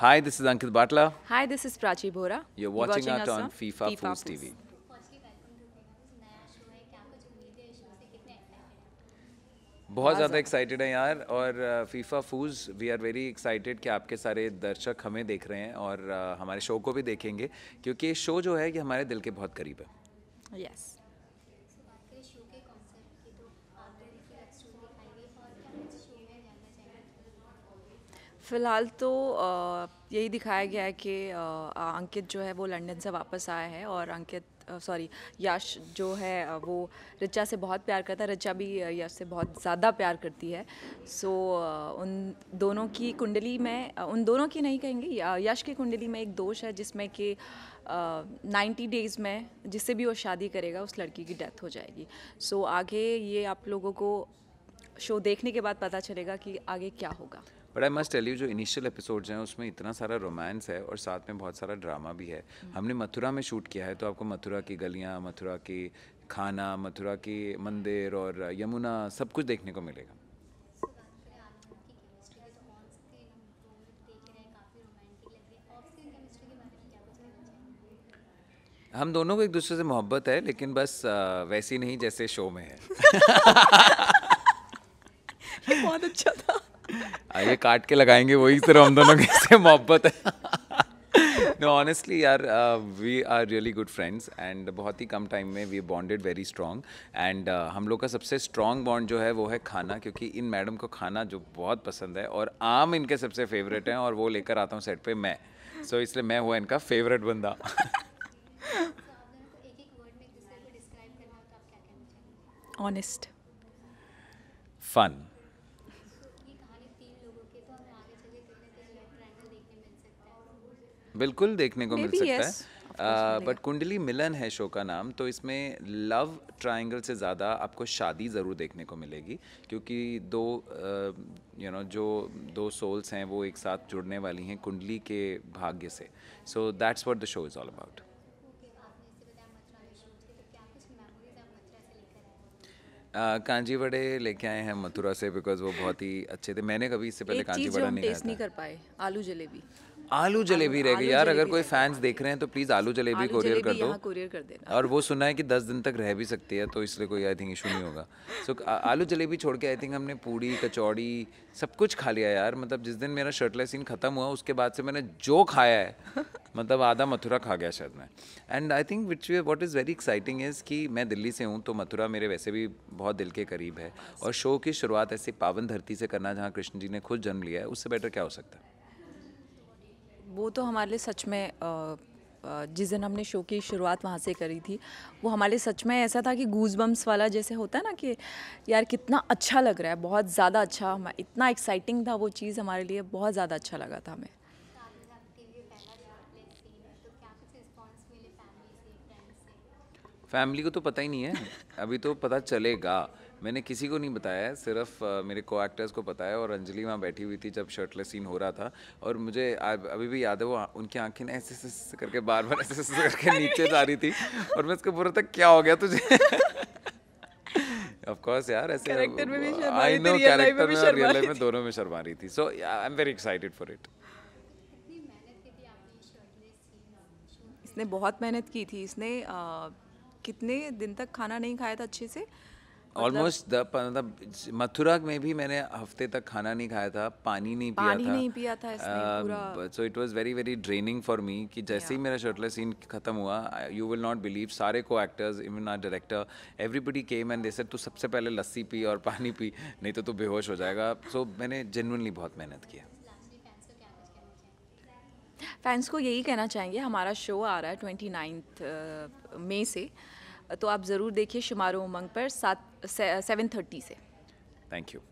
Hi, this is Ankit Batla. Hi, this is Prachi Bhora. You're watching, You're watching us, us on on FIFA, FIFA Foods, Foods TV. बहुत ज़्यादा excited है यार और FIFA फूज we are very excited कि आपके सारे दर्शक हमें देख रहे हैं और हमारे शो को भी देखेंगे क्योंकि ये शो जो है कि हमारे दिल के बहुत करीब है यस yes. फ़िलहाल तो यही दिखाया गया है कि अंकित जो है वो लंदन से वापस आया है और अंकित सॉरी यश जो है वो रिचा से बहुत प्यार करता है रिचा भी यश से बहुत ज़्यादा प्यार करती है सो उन दोनों की कुंडली में उन दोनों की नहीं कहेंगे यश की कुंडली में एक दोष है जिसमें कि नाइन्टी डेज़ में जिससे भी वो शादी करेगा उस लड़की की डेथ हो जाएगी सो आगे ये आप लोगों को शो देखने के बाद पता चलेगा कि आगे क्या होगा but I must tell you जो इनिशियल एपिसोड्स हैं उसमें इतना सारा रोमांस है और साथ में बहुत सारा ड्रामा भी है hmm. हमने मथुरा में शूट किया है तो आपको मथुरा की गलियाँ मथुरा की खाना मथुरा की मंदिर और यमुना सब कुछ देखने को मिलेगा हम दोनों को एक दूसरे से मोहब्बत है लेकिन बस वैसी नहीं जैसे शो में है बहुत अच्छा था ये काट के लगाएंगे वही सिर्फ हम दोनों से मोहब्बत है नो ऑनेस्टली यार we are really good friends and बहुत ही कम टाइम में we bonded very strong and हम लोग का सबसे स्ट्रॉन्ग बॉन्ड जो है वो है खाना क्योंकि इन मैडम को खाना जो बहुत पसंद है और आम इनके सबसे फेवरेट हैं और वो लेकर आता हूँ सेट पे मैं सो so, इसलिए मैं हुआ इनका फेवरेट बंदा ऑनेस्ट फन बिल्कुल देखने को मिल सकता है बट कुंडली मिलन है शो का नाम तो इसमें लव ट्रायंगल से ज़्यादा आपको शादी ज़रूर देखने को मिलेगी क्योंकि दो यू नो जो दो सोल्स हैं वो एक साथ जुड़ने वाली हैं कुंडली के भाग्य से so that's what the show is all about कांजी बड़े लेके आए हैं मथुरा से बिकॉज वो बहुत ही अच्छे थे मैंने कभी इससे पहले कांजी बड़ा नहीं टेस्ट नहीं कर पाए आलू जलेबी आलू जलेबी रह गई यार अगर कोई फैंस देख रहे हैं तो प्लीज आलू जलेबी कोरियर कर दो कोरियर कर देना और वो सुना है कि दस दिन तक रह भी सकती है तो इसलिए कोई आई थिंक इशू नहीं होगा सो so, आलू जलेबी छोड़ के आई थिंक हमने पूड़ी कचौड़ी सब कुछ खा लिया यार मतलब जिस दिन मेरा शर्टलेस सीन खत्म हुआ उसके बाद से मैंने जो खाया है मतलब आधा मथुरा खा गया शायद मैं and I think which what is very exciting is कि मैं दिल्ली से हूँ तो मथुरा मेरे वैसे भी बहुत दिल के करीब है और शो की शुरुआत ऐसी पावन धरती से करना जहाँ कृष्ण जी ने खुद जन्म लिया है उससे बेटर क्या हो सकता है वो तो हमारे लिए सच में जिस दिन हमने शो की शुरुआत वहाँ से करी थी वो हमारे लिए सच में ऐसा था कि गूज बम्स वाला जैसे होता है ना कि यार कितना अच्छा लग रहा है बहुत ज़्यादा अच्छा इतना एक्साइटिंग था वो चीज़ हमारे लिए बहुत ज़्यादा अच्छा लगा था हमें फैमिली को तो पता ही नहीं है अभी तो पता चलेगा मैंने किसी को नहीं बताया सिर्फ uh, मेरे को एक्टर्स को पता है और अंजलि वहाँ बैठी हुई थी जब शर्टलेस सीन हो रहा था और मुझे अभी भी याद है वो उनकी आंखें ऐसे ऐसे करके बार बार ऐसे ऐसे करके नीचे जा रही थी और मैं उसको बोल रहा था क्या हो गया तुझे ऑफ कोर्स यार ऐसे आई नो कैरेक्टर में रियल लाइफ में दोनों में शर्मा रही थी so I am very excited for it इसने बहुत मेहनत की थी इसने कितने दिन तक खाना नहीं खाया था अच्छे से ऑलमोस्ट मतलब-, मतलब मथुरा में भी मैंने हफ्ते तक खाना नहीं खाया था पानी नहीं पिया पानी था नहीं पिया था so it was very very draining for me कि जैसे ही मेरा शर्टलेस सीन खत्म हुआ यू विल नॉट बिलीव सारे को actors even are director everybody came and they तू सबसे पहले लस्सी पी और पानी पी नहीं तो तू बेहोश हो जाएगा सो so, मैंने जेनुअनली बहुत मेहनत किया फैंस को यही कहना चाहेंगे हमारा शो आ रहा है ट्वेंटी मई uh, से uh, तो आप ज़रूर देखिए शुमारो उमंग पर सात सेवन थर्टी से थैंक यू